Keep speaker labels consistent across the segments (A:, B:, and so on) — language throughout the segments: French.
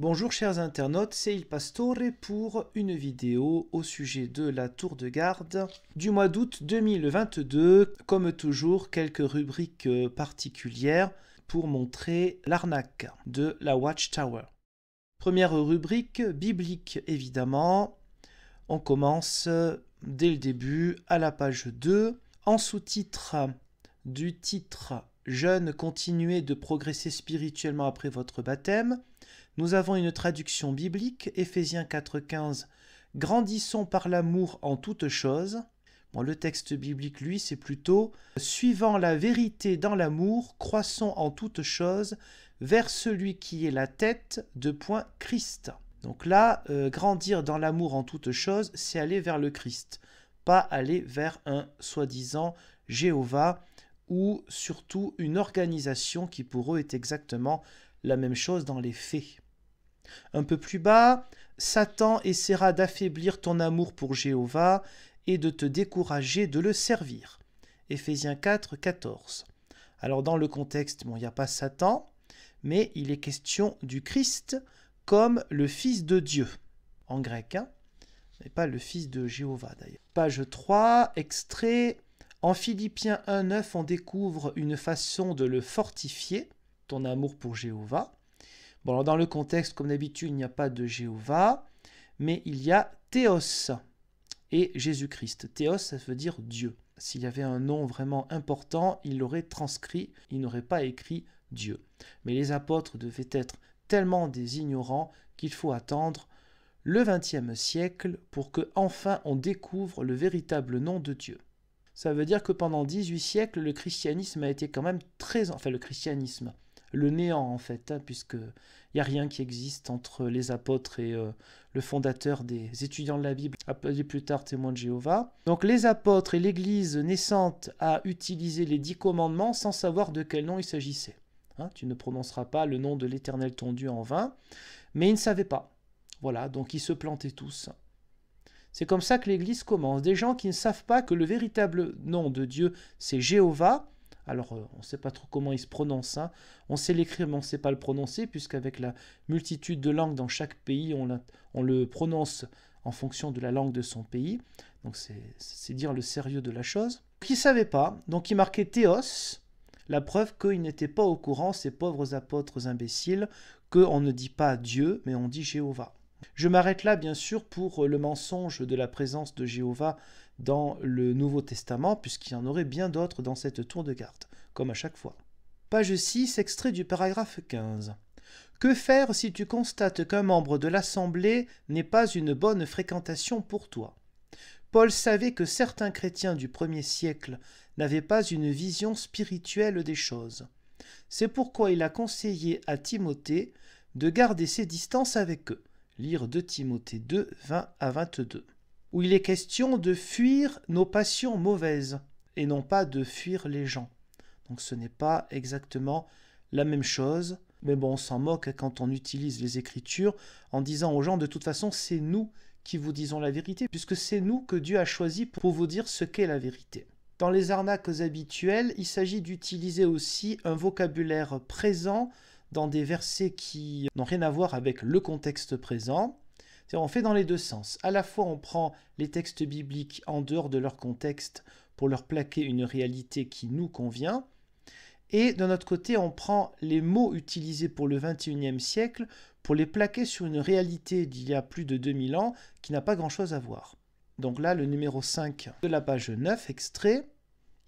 A: Bonjour chers internautes, c'est Il Pastore pour une vidéo au sujet de la tour de garde du mois d'août 2022. Comme toujours, quelques rubriques particulières pour montrer l'arnaque de la Watchtower. Première rubrique, biblique évidemment. On commence dès le début à la page 2. En sous-titre du titre Jeune, continuez de progresser spirituellement après votre baptême nous avons une traduction biblique, Ephésiens 4.15, Grandissons par l'amour en toutes choses. Bon, le texte biblique, lui, c'est plutôt Suivant la vérité dans l'amour, croissons en toutes choses vers celui qui est la tête de point Christ. Donc là, euh, grandir dans l'amour en toutes choses, c'est aller vers le Christ, pas aller vers un soi-disant Jéhovah ou surtout une organisation qui pour eux est exactement la même chose dans les faits. Un peu plus bas, Satan essaiera d'affaiblir ton amour pour Jéhovah et de te décourager de le servir. Éphésiens 4, 14. Alors dans le contexte, bon, il n'y a pas Satan, mais il est question du Christ comme le Fils de Dieu, en grec, hein, mais pas le Fils de Jéhovah d'ailleurs. Page 3, extrait. En Philippiens 9, on découvre une façon de le fortifier, ton amour pour Jéhovah. Bon, dans le contexte, comme d'habitude, il n'y a pas de Jéhovah, mais il y a Théos et Jésus-Christ. Théos, ça veut dire Dieu. S'il y avait un nom vraiment important, il l'aurait transcrit, il n'aurait pas écrit Dieu. Mais les apôtres devaient être tellement des ignorants qu'il faut attendre le XXe siècle pour que enfin on découvre le véritable nom de Dieu. Ça veut dire que pendant 18 siècles, le christianisme a été quand même très... Enfin, le christianisme, le néant en fait, hein, puisque il n'y a rien qui existe entre les apôtres et euh, le fondateur des étudiants de la Bible, appelé plus tard témoin de Jéhovah. Donc les apôtres et l'Église naissante a utilisé les dix commandements sans savoir de quel nom il s'agissait. Hein. tu ne prononceras pas le nom de l'Éternel ton Dieu en vain, mais ils ne savaient pas. Voilà, donc ils se plantaient tous. C'est comme ça que l'Église commence. Des gens qui ne savent pas que le véritable nom de Dieu, c'est Jéhovah, alors, euh, on ne sait pas trop comment il se prononce. Hein. On sait l'écrire, mais on ne sait pas le prononcer, puisqu'avec la multitude de langues dans chaque pays, on, le prononce en fonction de la langue de son pays. Donc, c'est dire le sérieux de la chose. Qui ne savait pas. Donc, il marquait Théos. La preuve qu'ils n'étaient pas au courant, ces pauvres apôtres imbéciles, qu'on ne dit pas Dieu, mais on dit Jéhovah. Je m'arrête là, bien sûr, pour le mensonge de la présence de Jéhovah dans le Nouveau Testament, puisqu'il y en aurait bien d'autres dans cette tour de cartes, comme à chaque fois. Page 6, extrait du paragraphe 15. Que faire si tu constates qu'un membre de l'Assemblée n'est pas une bonne fréquentation pour toi Paul savait que certains chrétiens du premier siècle n'avaient pas une vision spirituelle des choses. C'est pourquoi il a conseillé à Timothée de garder ses distances avec eux. Lire de Timothée 2, 20 à 22 où il est question de fuir nos passions mauvaises et non pas de fuir les gens. Donc ce n'est pas exactement la même chose, mais bon, on s'en moque quand on utilise les Écritures en disant aux gens de toute façon c'est nous qui vous disons la vérité, puisque c'est nous que Dieu a choisi pour vous dire ce qu'est la vérité. Dans les arnaques habituelles, il s'agit d'utiliser aussi un vocabulaire présent dans des versets qui n'ont rien à voir avec le contexte présent, on fait dans les deux sens. À la fois, on prend les textes bibliques en dehors de leur contexte pour leur plaquer une réalité qui nous convient. Et d'un notre côté, on prend les mots utilisés pour le XXIe siècle pour les plaquer sur une réalité d'il y a plus de 2000 ans qui n'a pas grand-chose à voir. Donc là, le numéro 5 de la page 9, extrait.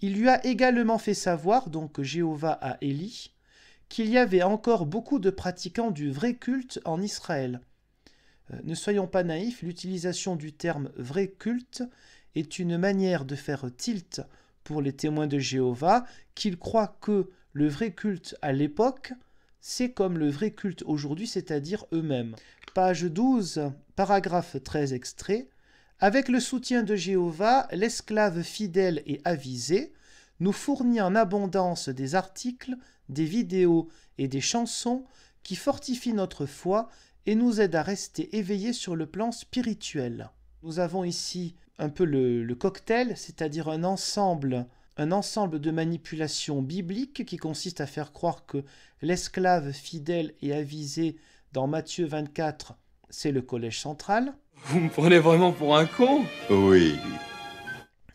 A: Il lui a également fait savoir, donc Jéhovah à Élie, qu'il y avait encore beaucoup de pratiquants du vrai culte en Israël, euh, ne soyons pas naïfs, l'utilisation du terme vrai culte est une manière de faire tilt pour les témoins de Jéhovah, qu'ils croient que le vrai culte à l'époque, c'est comme le vrai culte aujourd'hui, c'est-à-dire eux-mêmes. Page 12, paragraphe 13 extrait. Avec le soutien de Jéhovah, l'esclave fidèle et avisé nous fournit en abondance des articles, des vidéos et des chansons qui fortifient notre foi et nous aide à rester éveillés sur le plan spirituel. Nous avons ici un peu le, cocktail, c'est-à-dire un ensemble, un ensemble de manipulations bibliques qui consiste à faire croire que l'esclave fidèle et avisé dans Matthieu 24, c'est le collège central. Vous me prenez vraiment pour un con Oui.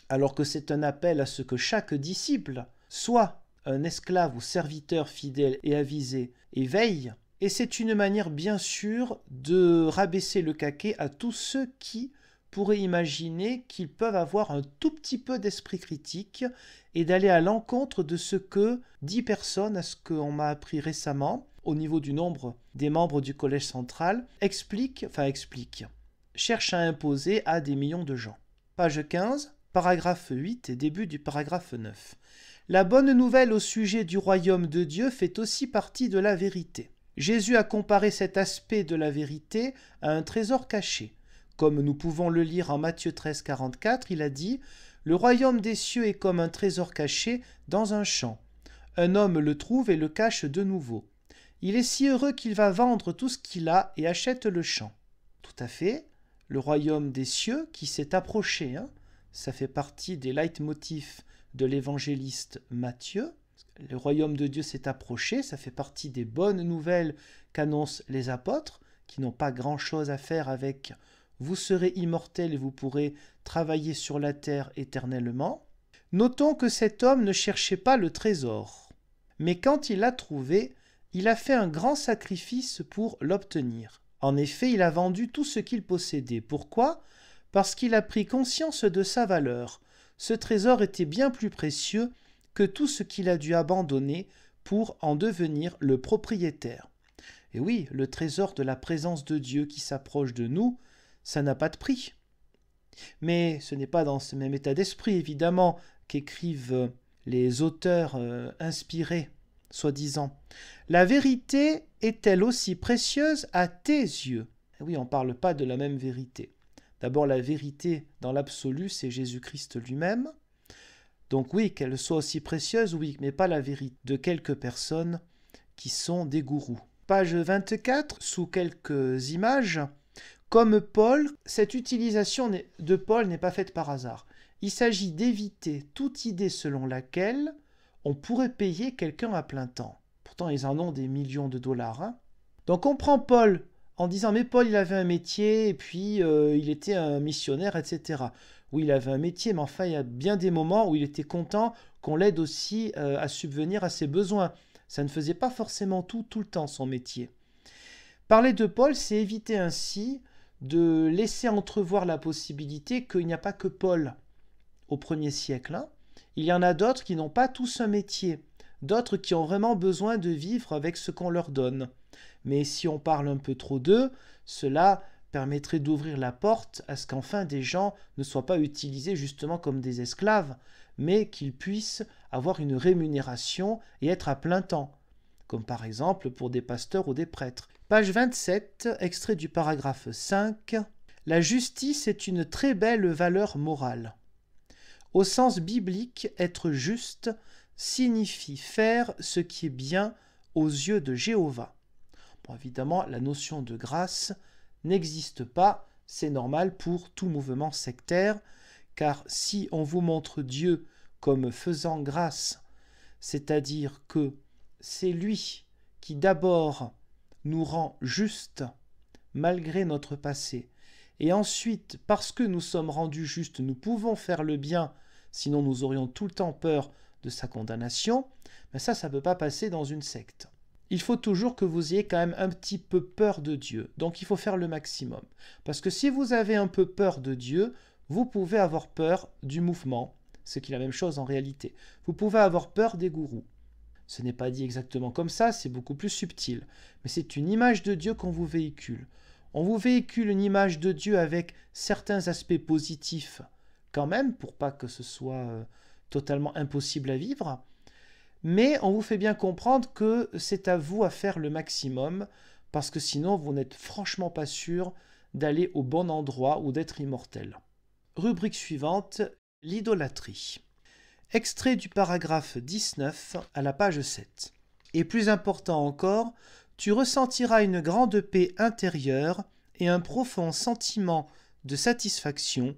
A: Alors que c'est un appel à ce que chaque disciple soit un esclave ou serviteur fidèle et avisé, éveille et c'est une manière, bien sûr, de rabaisser le caquet à tous ceux qui pourraient imaginer qu'ils peuvent avoir un tout petit peu d'esprit critique et d'aller à l'encontre de ce que dix personnes, à ce qu'on m'a appris récemment, au niveau du nombre des membres du Collège central, expliquent, enfin expliquent, cherchent à imposer à des millions de gens. Page 15, paragraphe 8 et début du paragraphe 9. La bonne nouvelle au sujet du royaume de Dieu fait aussi partie de la vérité. Jésus a comparé cet aspect de la vérité à un trésor caché. Comme nous pouvons le lire en Matthieu 13, 44, il a dit Le royaume des cieux est comme un trésor caché dans un champ. Un homme le trouve et le cache de nouveau. Il est si heureux qu'il va vendre tout ce qu'il a et achète le champ. Tout à fait. Le royaume des cieux qui s'est approché, hein, ça fait partie des leitmotifs de l'évangéliste Matthieu le royaume de Dieu s'est approché, ça fait partie des bonnes nouvelles qu'annoncent les apôtres, qui n'ont pas grand-chose à faire avec vous serez immortels et vous pourrez travailler sur la terre éternellement. Notons que cet homme ne cherchait pas le trésor, mais quand il l'a trouvé, il a fait un grand sacrifice pour l'obtenir. En effet, il a vendu tout ce qu'il possédait. Pourquoi Parce qu'il a pris conscience de sa valeur. Ce trésor était bien plus précieux que tout ce qu'il a dû abandonner pour en devenir le propriétaire. Et oui, le trésor de la présence de Dieu qui s'approche de nous, ça n'a pas de prix. Mais ce n'est pas dans ce même état d'esprit, évidemment, qu'écrivent euh, les auteurs euh, inspirés, soi-disant. La vérité est-elle aussi précieuse à tes yeux eh Oui, on ne parle pas de la même vérité. D'abord, la vérité dans l'absolu, c'est Jésus-Christ lui-même. Donc oui, qu'elle soit aussi précieuse, oui, mais pas la vérité de quelques personnes qui sont des gourous. Page 24, sous quelques images, comme Paul, cette utilisation de Paul n'est pas faite par hasard. Il s'agit d'éviter toute idée selon laquelle on pourrait payer quelqu'un à plein temps. Pourtant, ils en ont des millions de dollars. Hein. Donc on prend Paul en disant mais Paul il avait un métier et puis euh, il était un missionnaire, etc où il avait un métier, mais enfin, il y a bien des moments où il était content qu'on l'aide aussi euh, à subvenir à ses besoins. Ça ne faisait pas forcément tout, tout le temps, son métier. Parler de Paul, c'est éviter ainsi de laisser entrevoir la possibilité qu'il n'y a pas que Paul au premier siècle. Hein. Il y en a d'autres qui n'ont pas tous un métier, d'autres qui ont vraiment besoin de vivre avec ce qu'on leur donne. Mais si on parle un peu trop d'eux, cela permettrait d'ouvrir la porte à ce qu'enfin des gens ne soient pas utilisés justement comme des esclaves, mais qu'ils puissent avoir une rémunération et être à plein temps, comme par exemple pour des pasteurs ou des prêtres. Page 27, extrait du paragraphe 5. La justice est une très belle valeur morale. Au sens biblique, être juste signifie faire ce qui est bien aux yeux de Jéhovah. évidemment, la notion de grâce n'existe pas, c'est normal pour tout mouvement sectaire, car si on vous montre Dieu comme faisant grâce, c'est-à-dire que c'est lui qui d'abord nous rend justes malgré notre passé, et ensuite, parce que nous sommes rendus justes, nous pouvons faire le bien, sinon nous aurions tout le temps peur de sa condamnation, mais ben ça, ça ne peut pas passer dans une secte il faut toujours que vous ayez quand même un petit peu peur de Dieu. Donc il faut faire le maximum. Parce que si vous avez un peu peur de Dieu, vous pouvez avoir peur du mouvement, ce qui est la même chose en réalité. Vous pouvez avoir peur des gourous. Ce n'est pas dit exactement comme ça, c'est beaucoup plus subtil. Mais c'est une image de Dieu qu'on vous véhicule. On vous véhicule une image de Dieu avec certains aspects positifs, quand même, pour pas que ce soit euh, totalement impossible à vivre, mais on vous fait bien comprendre que c'est à vous à faire le maximum, parce que sinon vous n'êtes franchement pas sûr d'aller au bon endroit ou d'être immortel. Rubrique suivante, l'idolâtrie. Extrait du paragraphe 19 à la page 7. Et plus important encore, tu ressentiras une grande paix intérieure et un profond sentiment de satisfaction,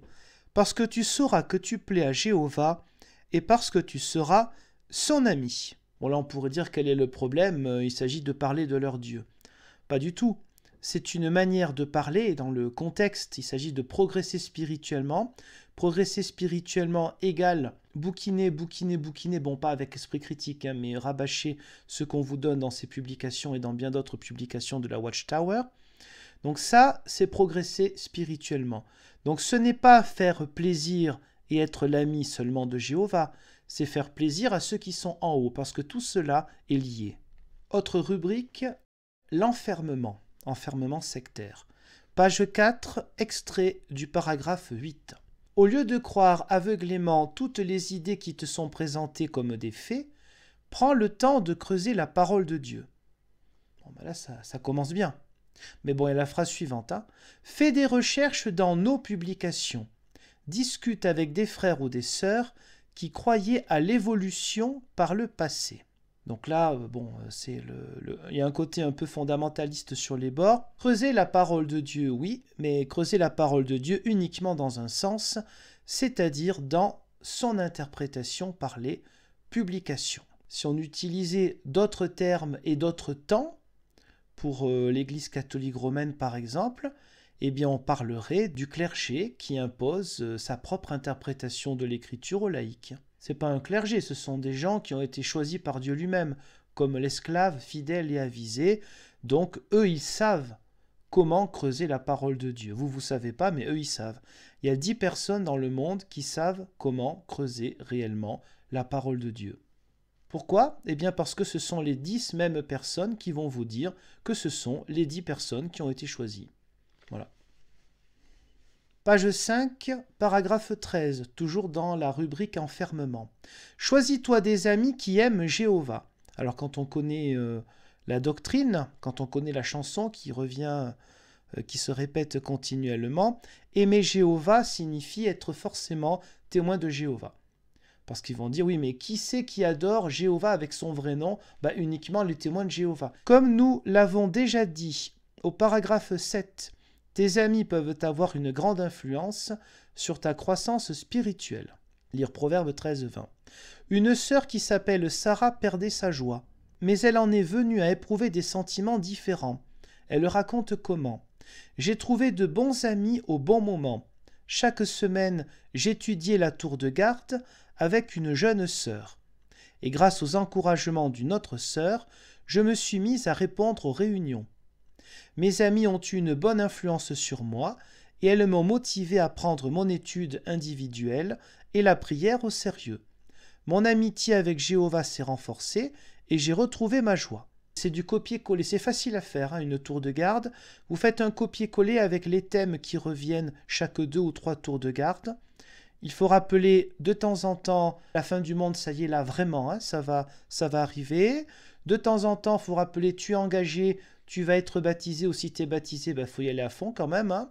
A: parce que tu sauras que tu plais à Jéhovah, et parce que tu seras son ami. Bon là on pourrait dire quel est le problème, euh, il s'agit de parler de leur Dieu. Pas du tout. C'est une manière de parler dans le contexte, il s'agit de progresser spirituellement. Progresser spirituellement égale bouquiner, bouquiner, bouquiner, bon pas avec esprit critique, hein, mais rabâcher ce qu'on vous donne dans ces publications et dans bien d'autres publications de la Watchtower. Donc ça, c'est progresser spirituellement. Donc ce n'est pas faire plaisir et être l'ami seulement de Jéhovah, c'est faire plaisir à ceux qui sont en haut, parce que tout cela est lié. Autre rubrique, l'enfermement, enfermement sectaire. Page 4, extrait du paragraphe 8. Au lieu de croire aveuglément toutes les idées qui te sont présentées comme des faits, prends le temps de creuser la parole de Dieu. Bon, ben là, ça, commence bien. Mais bon, et la phrase suivante hein. Fais des recherches dans nos publications. Discute avec des frères ou des sœurs qui croyaient à l'évolution par le passé. Donc là, euh, bon, euh, c'est il y a un côté un peu fondamentaliste sur les bords. Creuser la parole de Dieu, oui, mais creuser la parole de Dieu uniquement dans un sens, c'est-à-dire dans son interprétation par les publications. Si on utilisait d'autres termes et d'autres temps, pour euh, l'Église catholique romaine par exemple, eh bien on parlerait du clergé qui impose euh, sa propre interprétation de l'écriture aux laïcs. C'est pas un clergé, ce sont des gens qui ont été choisis par Dieu lui-même, comme l'esclave fidèle et avisé, donc eux ils savent comment creuser la parole de Dieu. Vous, vous savez pas, mais eux ils savent. Il y a dix personnes dans le monde qui savent comment creuser réellement la parole de Dieu. Pourquoi Eh bien parce que ce sont les dix mêmes personnes qui vont vous dire que ce sont les dix personnes qui ont été choisies. Voilà. Page 5, paragraphe 13, toujours dans la rubrique enfermement. Choisis-toi des amis qui aiment Jéhovah. Alors quand on connaît euh, la doctrine, quand on connaît la chanson qui revient, euh, qui se répète continuellement, aimer Jéhovah signifie être forcément témoin de Jéhovah. Parce qu'ils vont dire, oui, mais qui c'est qui adore Jéhovah avec son vrai nom bah, Uniquement les témoins de Jéhovah. Comme nous l'avons déjà dit au paragraphe 7 tes amis peuvent avoir une grande influence sur ta croissance spirituelle. Lire Proverbe 13-20. Une sœur qui s'appelle Sarah perdait sa joie, mais elle en est venue à éprouver des sentiments différents. Elle raconte comment. J'ai trouvé de bons amis au bon moment. Chaque semaine, j'étudiais la tour de garde avec une jeune sœur. Et grâce aux encouragements d'une autre sœur, je me suis mise à répondre aux réunions. Mes amis ont eu une bonne influence sur moi et elles m'ont motivé à prendre mon étude individuelle et la prière au sérieux. Mon amitié avec Jéhovah s'est renforcée et j'ai retrouvé ma joie. C'est du copier-coller, c'est facile à faire, hein, une tour de garde. Vous faites un copier-coller avec les thèmes qui reviennent chaque deux ou trois tours de garde. Il faut rappeler de temps en temps la fin du monde, ça y est là vraiment, hein, ça va, ça va arriver. De temps en temps, il faut rappeler tu es engagé tu vas être baptisé ou si tu es baptisé, il bah, faut y aller à fond quand même. Hein.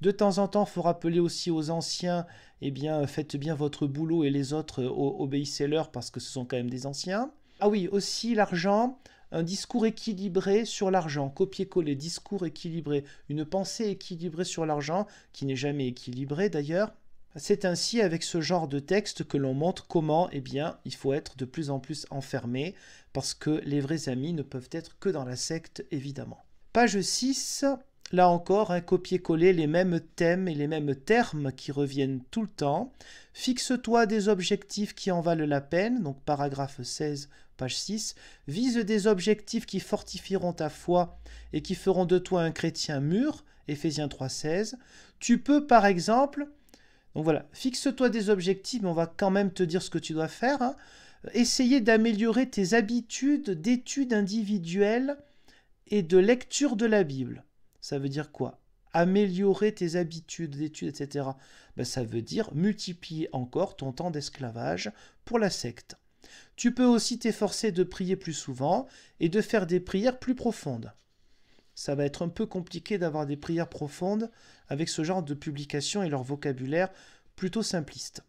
A: De temps en temps, il faut rappeler aussi aux anciens, eh bien, euh, faites bien votre boulot et les autres, euh, obéissez-leur parce que ce sont quand même des anciens. Ah oui, aussi l'argent, un discours équilibré sur l'argent, copier-coller, discours équilibré, une pensée équilibrée sur l'argent, qui n'est jamais équilibrée d'ailleurs. C'est ainsi avec ce genre de texte que l'on montre comment, eh bien, il faut être de plus en plus enfermé parce que les vrais amis ne peuvent être que dans la secte, évidemment. Page 6, là encore, un hein, copier-coller les mêmes thèmes et les mêmes termes qui reviennent tout le temps. Fixe-toi des objectifs qui en valent la peine, donc paragraphe 16, page 6. Vise des objectifs qui fortifieront ta foi et qui feront de toi un chrétien mûr, Éphésiens 3.16. Tu peux, par exemple, donc voilà, fixe-toi des objectifs, mais on va quand même te dire ce que tu dois faire. Hein essayer d'améliorer tes habitudes d'études individuelles et de lecture de la Bible. Ça veut dire quoi Améliorer tes habitudes d'études, etc. Ben, ça veut dire multiplier encore ton temps d'esclavage pour la secte. Tu peux aussi t'efforcer de prier plus souvent et de faire des prières plus profondes. Ça va être un peu compliqué d'avoir des prières profondes avec ce genre de publications et leur vocabulaire plutôt simpliste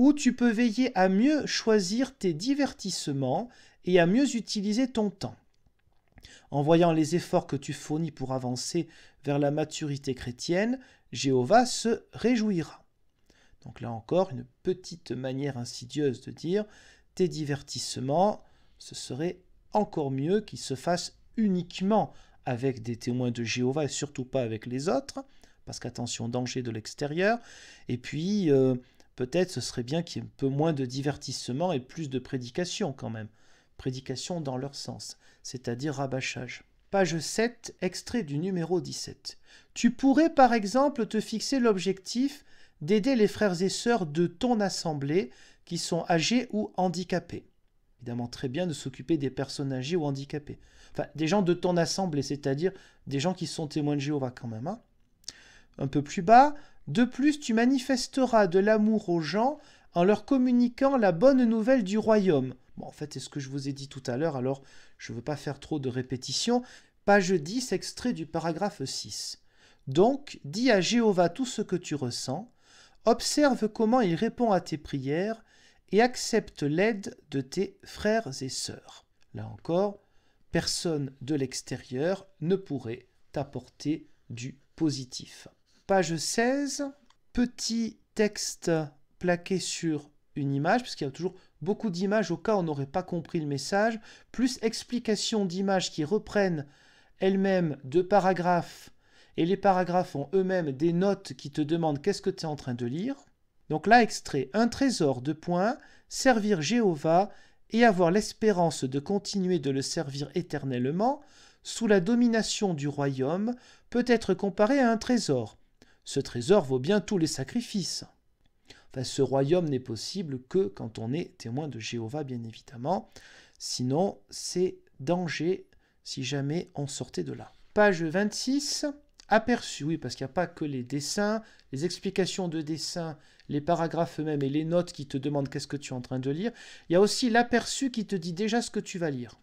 A: où tu peux veiller à mieux choisir tes divertissements et à mieux utiliser ton temps. En voyant les efforts que tu fournis pour avancer vers la maturité chrétienne, Jéhovah se réjouira. Donc là encore, une petite manière insidieuse de dire tes divertissements, ce serait encore mieux qu'ils se fassent uniquement avec des témoins de Jéhovah et surtout pas avec les autres, parce qu'attention, danger de l'extérieur. Et puis, euh, peut-être ce serait bien qu'il y ait un peu moins de divertissement et plus de prédication quand même. Prédication dans leur sens, c'est-à-dire rabâchage. Page 7, extrait du numéro 17. Tu pourrais par exemple te fixer l'objectif d'aider les frères et sœurs de ton assemblée qui sont âgés ou handicapés. Évidemment, très bien de s'occuper des personnes âgées ou handicapées. Enfin, des gens de ton assemblée, c'est-à-dire des gens qui sont témoins de Jéhovah quand même. Hein un peu plus bas, de plus tu manifesteras de l'amour aux gens en leur communiquant la bonne nouvelle du royaume. en fait, c'est ce que je vous ai dit tout à l'heure, alors je ne veux pas faire trop de répétitions. Page 10, extrait du paragraphe 6. Donc, dis à Jéhovah tout ce que tu ressens, observe comment il répond à tes prières et accepte l'aide de tes frères et sœurs. Là encore, personne de l'extérieur ne pourrait t'apporter du positif. Page 16, petit texte plaqué sur une image, puisqu'il y a toujours beaucoup d'images au cas où on n'aurait pas compris le message, plus explication d'images qui reprennent elles-mêmes deux paragraphes, et les paragraphes ont eux-mêmes des notes qui te demandent qu'est-ce que tu es en train de lire. Donc là, extrait, un trésor de points, servir Jéhovah et avoir l'espérance de continuer de le servir éternellement, sous la domination du royaume, peut être comparé à un trésor ce trésor vaut bien tous les sacrifices. Enfin, ce royaume n'est possible que quand on est témoin de Jéhovah, bien évidemment. Sinon, c'est danger si jamais on sortait de là. Page 26, aperçu, oui, parce qu'il n'y a pas que les dessins, les explications de dessins, les paragraphes eux-mêmes et les notes qui te demandent qu'est-ce que tu es en train de lire. Il y a aussi l'aperçu qui te dit déjà ce que tu vas lire.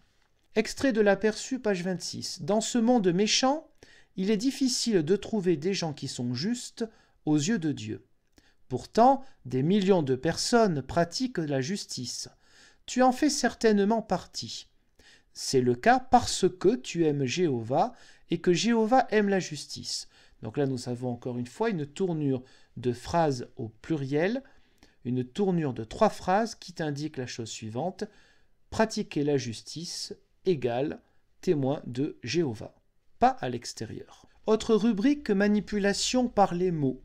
A: Extrait de l'aperçu, page 26. Dans ce monde méchant, il est difficile de trouver des gens qui sont justes aux yeux de Dieu. Pourtant, des millions de personnes pratiquent la justice. Tu en fais certainement partie. C'est le cas parce que tu aimes Jéhovah et que Jéhovah aime la justice. Donc là, nous avons encore une fois une tournure de phrases au pluriel, une tournure de trois phrases qui t'indique la chose suivante. Pratiquer la justice égale témoin de Jéhovah pas à l'extérieur. Autre rubrique, manipulation par les mots.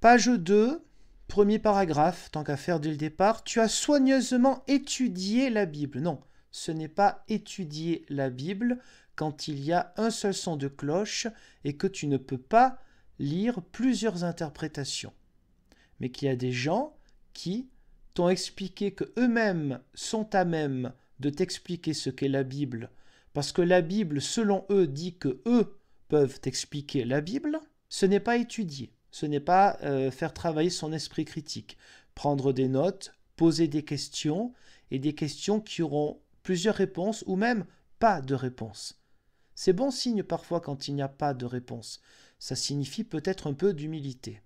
A: Page 2, premier paragraphe, tant qu'à faire dès le départ, tu as soigneusement étudié la Bible. Non, ce n'est pas étudier la Bible quand il y a un seul son de cloche et que tu ne peux pas lire plusieurs interprétations. Mais qu'il y a des gens qui t'ont expliqué que eux-mêmes sont à même de t'expliquer ce qu'est la Bible parce que la Bible, selon eux, dit que eux peuvent expliquer la Bible, ce n'est pas étudier, ce n'est pas euh, faire travailler son esprit critique, prendre des notes, poser des questions, et des questions qui auront plusieurs réponses ou même pas de réponses. C'est bon signe parfois quand il n'y a pas de réponse. Ça signifie peut-être un peu d'humilité.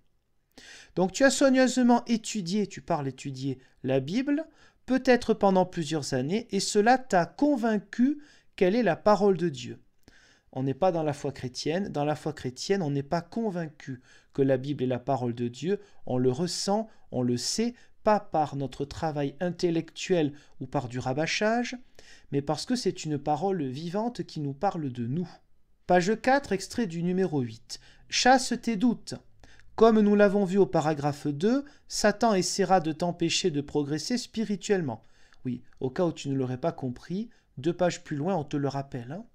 A: Donc tu as soigneusement étudié, tu parles étudier la Bible, peut-être pendant plusieurs années, et cela t'a convaincu quelle est la parole de Dieu. On n'est pas dans la foi chrétienne. Dans la foi chrétienne, on n'est pas convaincu que la Bible est la parole de Dieu. On le ressent, on le sait, pas par notre travail intellectuel ou par du rabâchage, mais parce que c'est une parole vivante qui nous parle de nous. Page 4, extrait du numéro 8. Chasse tes doutes. Comme nous l'avons vu au paragraphe 2, Satan essaiera de t'empêcher de progresser spirituellement. Oui, au cas où tu ne l'aurais pas compris, deux pages plus loin, on te le rappelle. Hein.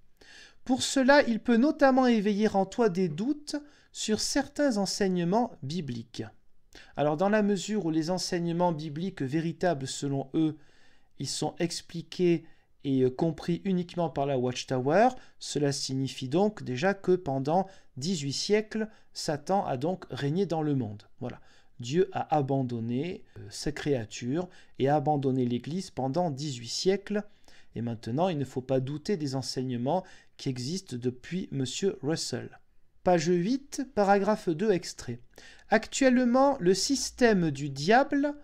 A: Pour cela, il peut notamment éveiller en toi des doutes sur certains enseignements bibliques. Alors dans la mesure où les enseignements bibliques véritables selon eux, ils sont expliqués et euh, compris uniquement par la Watchtower, cela signifie donc déjà que pendant 18 siècles, Satan a donc régné dans le monde. Voilà. Dieu a abandonné euh, ses créatures et a abandonné l'Église pendant 18 siècles et maintenant, il ne faut pas douter des enseignements qui existent depuis M. Russell. Page 8, paragraphe 2 extrait. Actuellement, le système du diable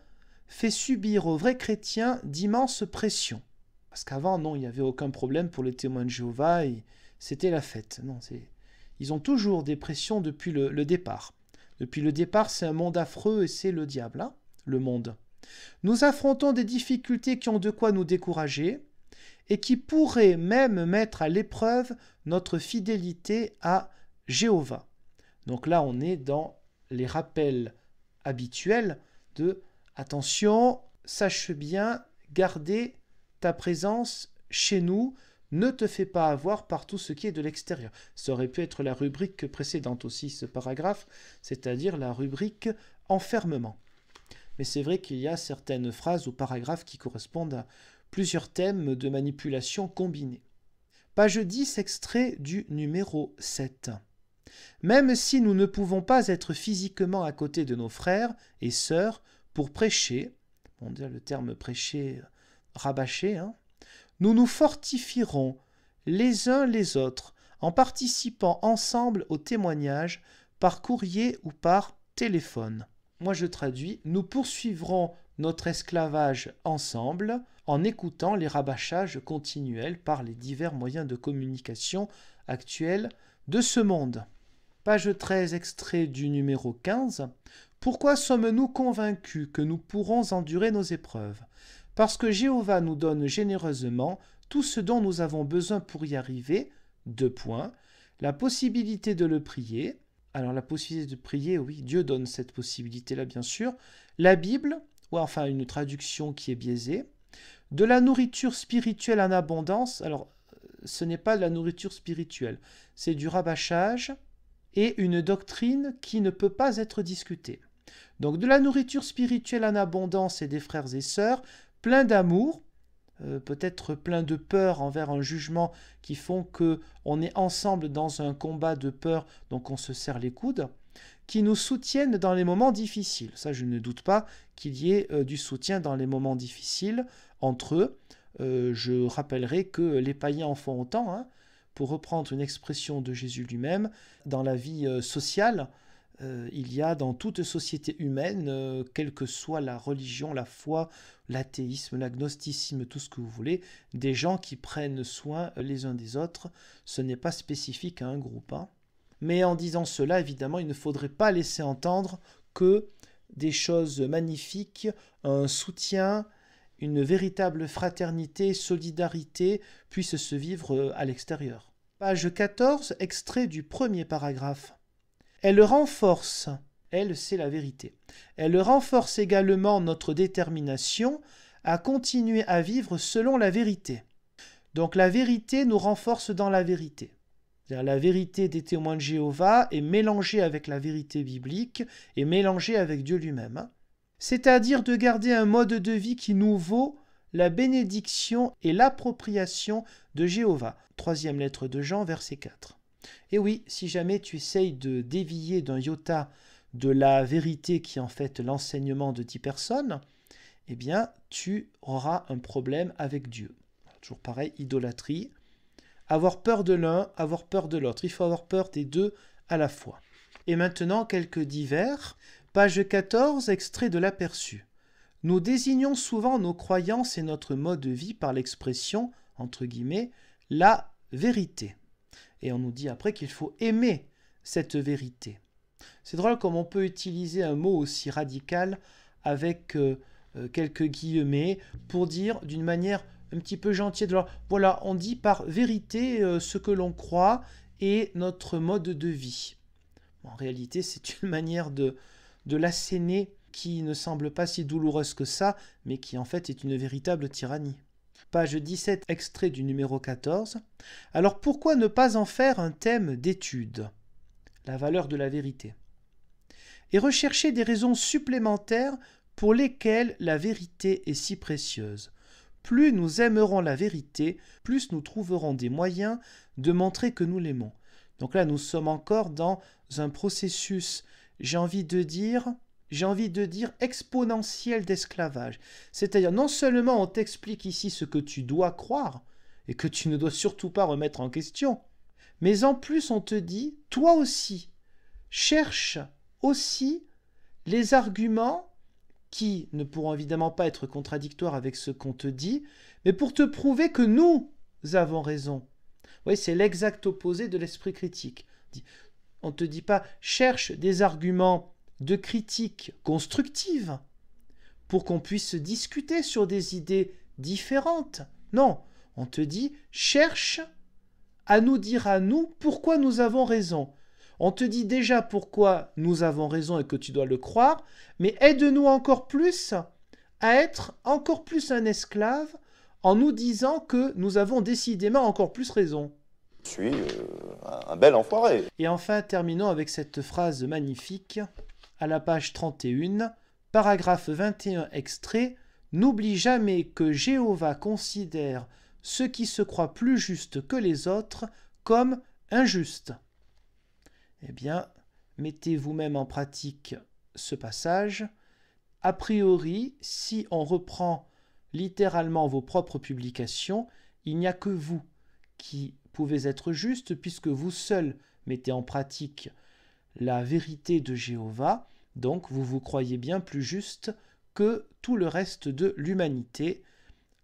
A: fait subir aux vrais chrétiens d'immenses pressions. Parce qu'avant, non, il n'y avait aucun problème pour les témoins de Jéhovah c'était la fête. Non, Ils ont toujours des pressions depuis le, départ. Depuis le départ, c'est un monde affreux et c'est le diable, hein, le monde. Nous affrontons des difficultés qui ont de quoi nous décourager et qui pourrait même mettre à l'épreuve notre fidélité à Jéhovah. Donc là, on est dans les rappels habituels de attention, sache bien garder ta présence chez nous, ne te fais pas avoir par tout ce qui est de l'extérieur. Ça aurait pu être la rubrique précédente aussi, ce paragraphe, c'est-à-dire la rubrique enfermement. Mais c'est vrai qu'il y a certaines phrases ou paragraphes qui correspondent à plusieurs thèmes de manipulation combinés. Page 10, extrait du numéro 7. Même si nous ne pouvons pas être physiquement à côté de nos frères et sœurs pour prêcher, on dit le terme prêcher euh, rabâché, hein, nous nous fortifierons les uns les autres en participant ensemble au témoignage par courrier ou par téléphone. Moi je traduis, nous poursuivrons notre esclavage ensemble en écoutant les rabâchages continuels par les divers moyens de communication actuels de ce monde. Page 13, extrait du numéro 15. Pourquoi sommes-nous convaincus que nous pourrons endurer nos épreuves Parce que Jéhovah nous donne généreusement tout ce dont nous avons besoin pour y arriver, deux points, la possibilité de le prier, alors la possibilité de prier, oui, Dieu donne cette possibilité-là, bien sûr, la Bible, ou enfin une traduction qui est biaisée. De la nourriture spirituelle en abondance, alors euh, ce n'est pas de la nourriture spirituelle, c'est du rabâchage et une doctrine qui ne peut pas être discutée. Donc de la nourriture spirituelle en abondance et des frères et sœurs, plein d'amour, euh, peut-être plein de peur envers un jugement qui font que on est ensemble dans un combat de peur, donc on se serre les coudes qui nous soutiennent dans les moments difficiles. Ça, je ne doute pas qu'il y ait euh, du soutien dans les moments difficiles entre eux. Euh, je rappellerai que les païens en font autant, hein. pour reprendre une expression de Jésus lui-même, dans la vie euh, sociale. il y a dans toute société humaine, quelle que soit la religion, la foi, l'athéisme, l'agnosticisme, tout ce que vous voulez, des gens qui prennent soin les uns des autres. Ce n'est pas spécifique à un groupe. Hein. Mais en disant cela, évidemment, il ne faudrait pas laisser entendre que des choses magnifiques, un soutien, une véritable fraternité, solidarité puissent se vivre à l'extérieur. Page 14, extrait du premier paragraphe. Elle renforce, elle c'est la vérité, elle renforce également notre détermination à continuer à vivre selon la vérité. Donc la vérité nous renforce dans la vérité la vérité des témoins de Jéhovah est mélangée avec la vérité biblique et mélangée avec Dieu lui-même. Hein. C'est-à-dire de garder un mode de vie qui nous vaut la bénédiction et l'appropriation de Jéhovah. Troisième lettre de Jean, verset 4. Et eh oui, si jamais tu essayes de dévier d'un iota de la vérité qui est en fait l'enseignement de dix personnes, eh bien, tu auras un problème avec Dieu. Toujours pareil, idolâtrie, avoir peur de l'un, avoir peur de l'autre. Il faut avoir peur des deux à la fois. Et maintenant, quelques divers. Page 14, extrait de l'aperçu. Nous désignons souvent nos croyances et notre mode de vie par l'expression, entre guillemets, la vérité. Et on nous dit après qu'il faut aimer cette vérité. C'est drôle comme on peut utiliser un mot aussi radical avec euh, euh, quelques guillemets pour dire d'une manière un petit peu gentil de leur... Voilà, on dit par vérité euh, ce que l'on croit et notre mode de vie. En réalité, c'est une manière de, de l'asséner qui ne semble pas si douloureuse que ça, mais qui en fait est une véritable tyrannie. Page 17, extrait du numéro 14. Alors pourquoi ne pas en faire un thème d'étude La valeur de la vérité. Et rechercher des raisons supplémentaires pour lesquelles la vérité est si précieuse plus nous aimerons la vérité, plus nous trouverons des moyens de montrer que nous l'aimons. Donc là, nous sommes encore dans un processus, j'ai envie de dire, j'ai envie de dire exponentiel d'esclavage. C'est-à-dire, non seulement on t'explique ici ce que tu dois croire, et que tu ne dois surtout pas remettre en question, mais en plus on te dit, toi aussi, cherche aussi les arguments qui ne pourront évidemment pas être contradictoires avec ce qu'on te dit, mais pour te prouver que nous avons raison. Oui, c'est l'exact opposé de l'esprit critique. On ne te dit pas cherche des arguments de critique constructive pour qu'on puisse discuter sur des idées différentes. Non, on te dit cherche à nous dire à nous pourquoi nous avons raison. On te dit déjà pourquoi nous avons raison et que tu dois le croire, mais aide-nous encore plus à être encore plus un esclave en nous disant que nous avons décidément encore plus raison. Je suis euh, un bel enfoiré. Et enfin, terminons avec cette phrase magnifique, à la page 31, paragraphe 21 extrait, N'oublie jamais que Jéhovah considère ceux qui se croient plus justes que les autres comme injustes. Eh bien, mettez vous-même en pratique ce passage. A priori, si on reprend littéralement vos propres publications, il n'y a que vous qui pouvez être juste puisque vous seul mettez en pratique la vérité de Jéhovah, donc vous vous croyez bien plus juste que tout le reste de l'humanité,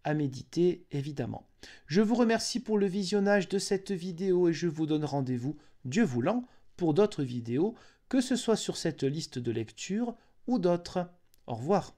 A: à méditer évidemment. Je vous remercie pour le visionnage de cette vidéo et je vous donne rendez-vous, Dieu voulant, pour d'autres vidéos, que ce soit sur cette liste de lecture ou d'autres. Au revoir.